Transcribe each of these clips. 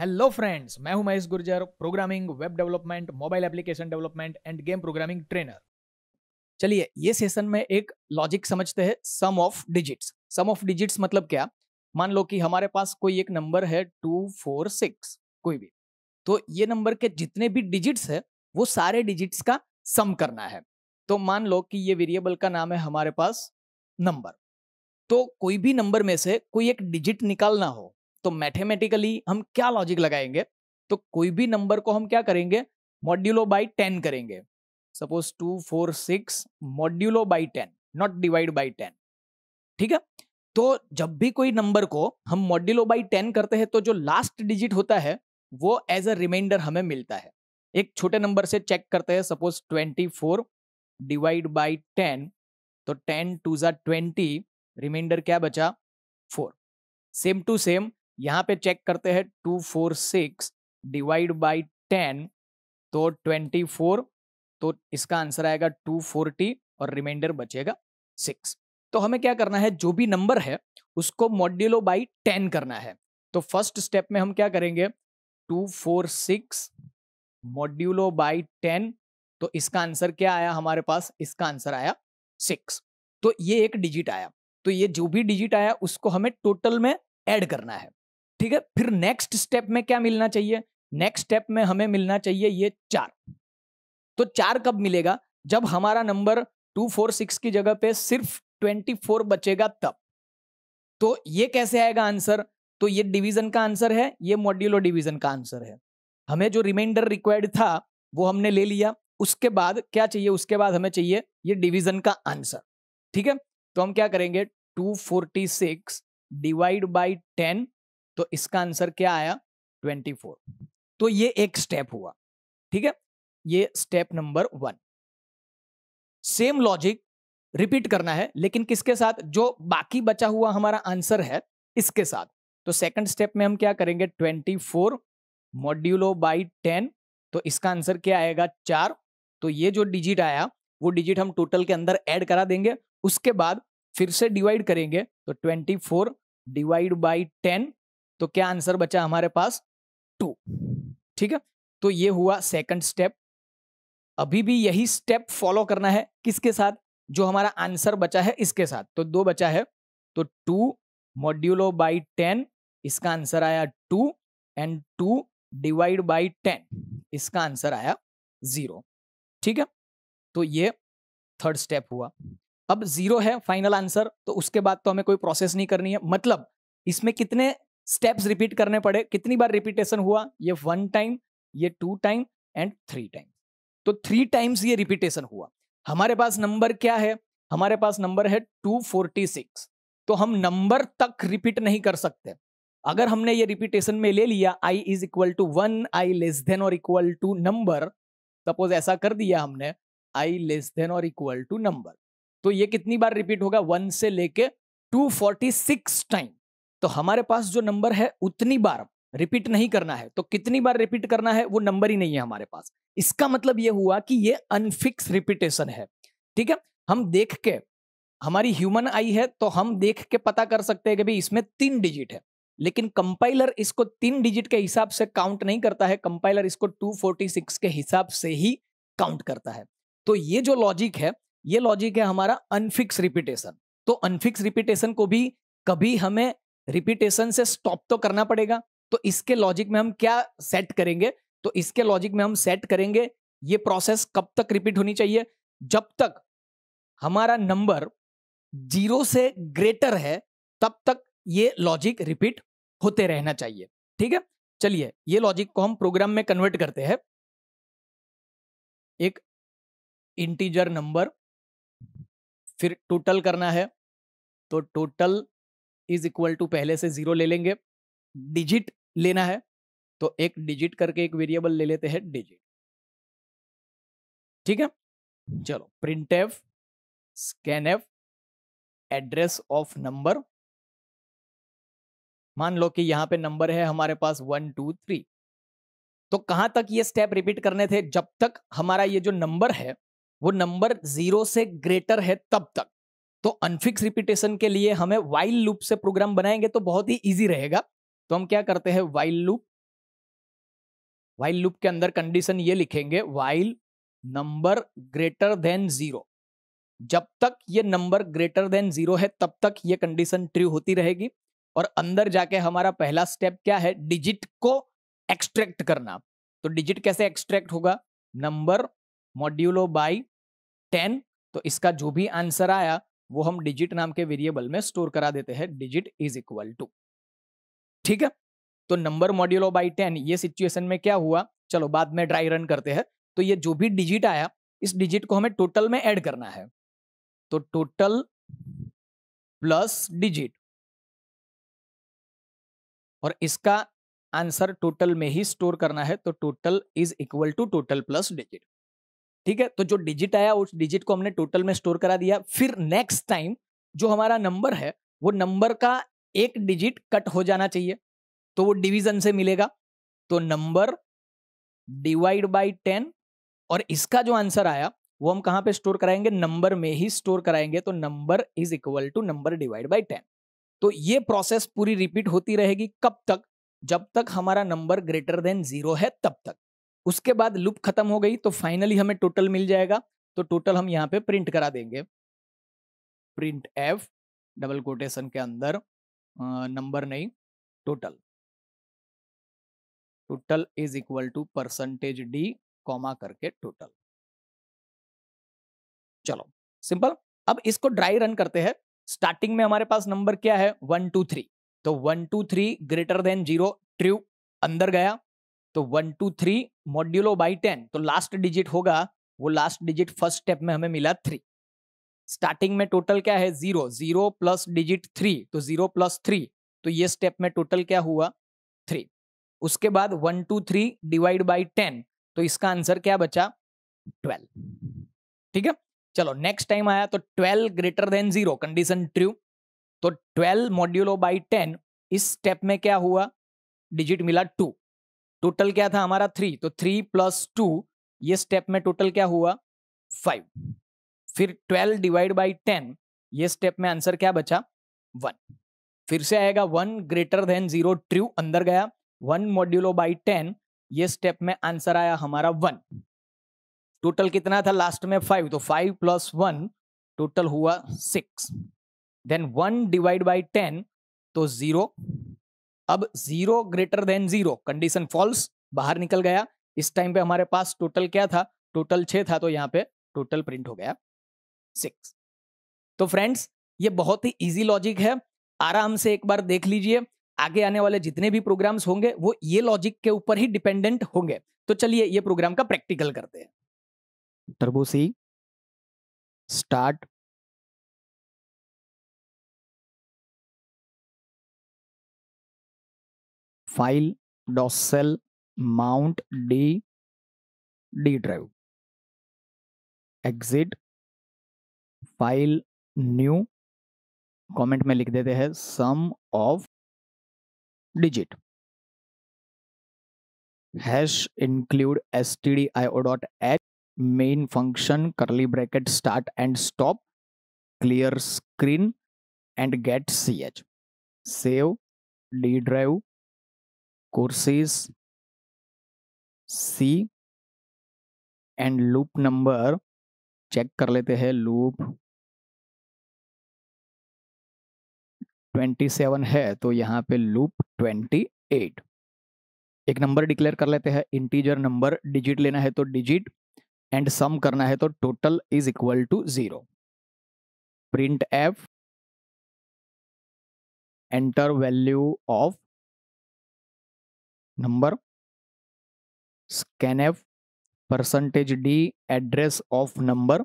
hello friends मैं हूं Mahesh Gurjar programming web development mobile application development and game programming trainer चलिए ये सेशन में एक लॉजिक समझते हैं sum of digits sum of digits मतलब क्या मान लो कि हमारे पास कोई एक नंबर है टू फोर सिक्स कोई भी तो ये नंबर के जितने भी डिजिट्स है वो सारे डिजिट्स का सम करना है तो मान लो कि ये वेरिएबल का नाम है हमारे पास नंबर तो कोई भी नंबर में से कोई एक डिजिट निकालना हो तो मैथमेटिकली हम क्या लॉजिक लगाएंगे तो कोई भी नंबर को हम क्या करेंगे मॉड्यूलो बाई टेन करेंगे suppose two four six modulo by ten not divide by ten ठीक है तो जब भी कोई नंबर को हम मॉड्यूलो बाई टेन करते हैं तो जो लास्ट डिजिट होता है वो एज अ रिमाइंडर हमें मिलता है एक छोटे नंबर से चेक करते हैं suppose twenty four divide by ten तो टेन टू ज़ा ट्वेंटी रिमाइंडर क्या बचा फोर सेम टू सेम यहाँ पे चेक करते हैं two four six divide by ten तो ट्वेंटी फोर तो इसका आंसर आएगा टू फोर्टी और रिमाइंडर बचेगा सिक्स तो हमें क्या करना है जो भी नंबर है उसको मॉड्यूलो बाई टेन करना है तो फर्स्ट स्टेप में हम क्या करेंगे two four six modulo by ten तो इसका आंसर क्या आया हमारे पास इसका आंसर आया सिक्स तो ये एक डिजिट आया तो ये जो भी डिजिट आया उसको हमें टोटल में ऐड करना है ठीक है फिर नेक्स्ट स्टेप में क्या मिलना चाहिए नेक्स्ट स्टेप में हमें मिलना चाहिए ये चार तो चार कब मिलेगा जब हमारा नंबर टू फोर सिक्स की जगह पे सिर्फ ट्वेंटी फोर बचेगा तब तो ये कैसे आएगा आंसर तो ये डिवीजन का आंसर है ये मॉड्यूलो डिवीजन का आंसर है हमें जो रिमाइंडर रिक्वायर्ड था वो हमने ले लिया उसके बाद क्या चाहिए उसके बाद हमें चाहिए ये डिवीजन का आंसर ठीक है तो हम क्या करेंगे two forty six divide by ten तो इसका आंसर क्या आया 24 तो ये एक स्टेप हुआ ठीक है ये step number one same logic repeat करना है लेकिन किसके साथ जो बाकी बचा हुआ हमारा आंसर है इसके साथ तो सेकंड स्टेप में हम क्या करेंगे 24 फोर मॉड्यूलो बाई टेन तो इसका आंसर क्या आएगा चार तो ये जो डिजिट आया वो डिजिट हम टोटल के अंदर ऐड करा देंगे उसके बाद फिर से डिवाइड करेंगे तो 24 डिवाइड बाई टेन तो क्या आंसर बचा हमारे पास टू ठीक है तो ये हुआ सेकंड स्टेप अभी भी यही स्टेप फॉलो करना है किसके साथ जो हमारा आंसर बचा है इसके साथ तो दो बचा है तो टू मॉड्यूलो बाई टेन इसका आंसर आया two and two divide by ten इसका आंसर आया जीरो ठीक है तो ये थर्ड स्टेप हुआ अब जीरो है फाइनल आंसर तो उसके बाद तो हमें कोई प्रोसेस नहीं करनी है मतलब इसमें कितने स्टेप्स रिपीट करने पड़े कितनी बार रिपीटेशन हुआ ये वन टाइम ये two time and three time तो थ्री टाइम्स ये रिपीटेशन हुआ हमारे पास नंबर क्या है हमारे पास नंबर है 246 तो हम नंबर तक रिपीट नहीं कर सकते अगर हमने ये रिपीटेशन में ले लिया I is equal to one I less than और इक्वल टू नंबर सपोज ऐसा कर दिया हमने आई लेस देन और इक्वल टू नंबर तो ये कितनी बार रिपीट होगा वन से लेके 246 टाइम तो हमारे पास जो नंबर है उतनी बार रिपीट नहीं करना है तो कितनी बार रिपीट करना है वो नंबर ही नहीं है हमारे पास इसका मतलब ये हुआ कि ये अनफिक्स रिपीटेशन है ठीक है हम देख के हमारी ह्यूमन आई है तो हम देख के पता कर सकते हैं कि भाई इसमें तीन डिजिट है लेकिन कंपाइलर इसको तीन डिजिट के हिसाब से काउंट नहीं करता है कंपाइलर इसको 246 के हिसाब से ही काउंट करता है तो ये जो लॉजिक है ये लॉजिक है हमारा अनफिक्स रिपीटेशन तो अनफिक्स रिपीटेशन को भी कभी हमें रिपीटेशन से स्टॉप तो करना पड़ेगा तो इसके लॉजिक में हम क्या सेट करेंगे तो इसके लॉजिक में हम सेट करेंगे ये प्रोसेस कब तक रिपीट होनी चाहिए जब तक हमारा नंबर जीरो से ग्रेटर है तब तक ये लॉजिक रिपीट होते रहना चाहिए ठीक है चलिए ये लॉजिक को हम प्रोग्राम में कन्वर्ट करते हैं एक इंटीजर नंबर फिर टोटल करना है तो टोटल इज इक्वल टू पहले से जीरो ले लेंगे डिजिट लेना है तो एक डिजिट करके एक वेरिएबल ले लेते हैं डिजिट ठीक है चलो printf scanf address of number मान लो कि यहां पे नंबर है हमारे पास वन टू थ्री तो कहां तक ये स्टेप रिपीट करने थे जब तक हमारा ये जो नंबर है वो नंबर जीरो से ग्रेटर है तब तक तो अनफिक्स रिपीटेशन के लिए हमें वाइल लूप से प्रोग्राम बनाएंगे तो बहुत ही इजी रहेगा तो हम क्या करते हैं वाइल लूप वाइल लूप के अंदर कंडीशन ये लिखेंगे while number greater than zero जब तक ये नंबर ग्रेटर देन जीरो है तब तक ये कंडीशन ट्रू होती रहेगी और अंदर जाके हमारा पहला स्टेप क्या है डिजिट को एक्सट्रैक्ट करना तो डिजिट कैसे एक्सट्रैक्ट होगा नंबर मॉड्यूलो बाई टेन तो इसका जो भी आंसर आया वो हम डिजिट नाम के वेरिएबल में स्टोर करा देते हैं डिजिट इज इक्वल टू ठीक है तो नंबर मॉड्यूलो बाई टेन ये सिचुएशन में क्या हुआ चलो बाद में ड्राई रन करते हैं तो ये जो भी डिजिट आया इस डिजिट को हमें टोटल में ऐड करना है तो टोटल प्लस डिजिट और इसका आंसर टोटल में ही स्टोर करना है तो total is equal to total plus digit ठीक है तो जो डिजिट आया उस डिजिट को हमने टोटल में स्टोर करा दिया फिर नेक्स्ट टाइम जो हमारा नंबर है वो नंबर का एक डिजिट कट हो जाना चाहिए तो वो डिवीजन से मिलेगा तो नंबर डिवाइड बाय टेन और इसका जो आंसर आया वो हम कहां पे स्टोर कराएंगे नंबर में ही स्टोर कराएंगे तो number is equal to number divide by ten तो ये प्रोसेस पूरी रिपीट होती रहेगी कब तक जब तक हमारा नंबर ग्रेटर देन जीरो है तब तक उसके बाद लुप खत्म हो गई तो फाइनली हमें टोटल मिल जाएगा तो टोटल हम यहाँ पे प्रिंट करा देंगे प्रिंट एफ डबल कोटेशन के अंदर नंबर नहीं total total is equal to percentage D comma करके टोटल चलो सिंपल अब इसको ड्राई रन करते हैं स्टार्टिंग में हमारे पास नंबर क्या है वन टू थ्री तो one two three greater than zero true अंदर गया तो one two three modulo by ten तो लास्ट डिजिट होगा वो लास्ट डिजिट फर्स्ट स्टेप में हमें मिला थ्री स्टार्टिंग में टोटल क्या है zero zero plus digit three तो जीरो प्लस थ्री तो ये स्टेप में टोटल क्या हुआ थ्री उसके बाद one two three divide by ten तो इसका आंसर क्या बचा ट्वेल्व ठीक है चलो नेक्स्ट टाइम आया तो twelve greater than zero condition true तो ट्वेल्व मॉड्यूलो बाई टेन इस स्टेप में क्या हुआ डिजिट मिला टू टोटल क्या था हमारा थ्री तो थ्री प्लस टू ये स्टेप में टोटल क्या हुआ फाइव फिर ट्वेल्व डिवाइड बाई टेन ये स्टेप में आंसर क्या बचा वन फिर से आएगा one greater than zero true अंदर गया वन मॉड्यूलो बाई टेन ये स्टेप में आंसर आया हमारा वन टोटल कितना था लास्ट में फाइव तो फाइव प्लस वन टोटल हुआ six then one divide by ten तो जीरो अब zero greater than zero condition false बाहर निकल गया इस टाइम पे हमारे पास टोटल क्या था टोटल छ था तो यहाँ पे टोटल प्रिंट हो गया सिक्स तो फ्रेंड्स ये बहुत ही इजी लॉजिक है आराम से एक बार देख लीजिए आगे आने वाले जितने भी प्रोग्राम्स होंगे वो ये लॉजिक के ऊपर ही डिपेंडेंट होंगे तो चलिए ये प्रोग्राम का प्रैक्टिकल करते हैं turbo C start file DOS shell mount D D drive exit file new comment में लिख देते हैं sum of digit hash include S T D I O dot H main function curly bracket start and stop clear screen and get C H save D drive courses C and loop number check कर लेते हैं loop 27 है तो यहाँ पे loop 28 एक number declare कर लेते हैं इंटीजर नंबर डिजिट लेना है तो डिजिट एंड सम करना है तो total is equal to zero printf enter value of number F percentage D address of number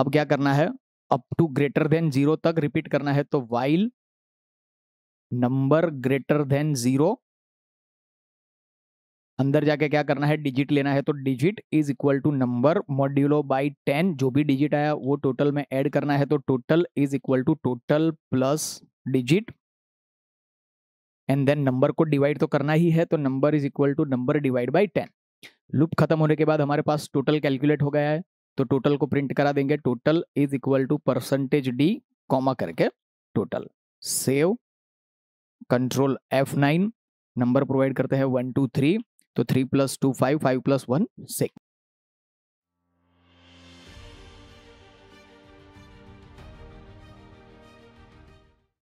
अब क्या करना है up to greater than zero तक रिपीट करना है तो while number greater than zero अंदर जाके क्या करना है डिजिट लेना है तो digit is equal to number modulo by ten जो भी डिजिट आया वो टोटल में ऐड करना है तो total is equal to total plus digit and then number को डिवाइड तो करना ही है तो number is equal to number divide by ten loop खत्म होने के बाद हमारे पास टोटल कैलकुलेट हो गया है तो टोटल को प्रिंट करा देंगे total is equal to percentage D comma करके total save control F nine number provide करते हैं वन टू थ्री तो three plus two five five plus one six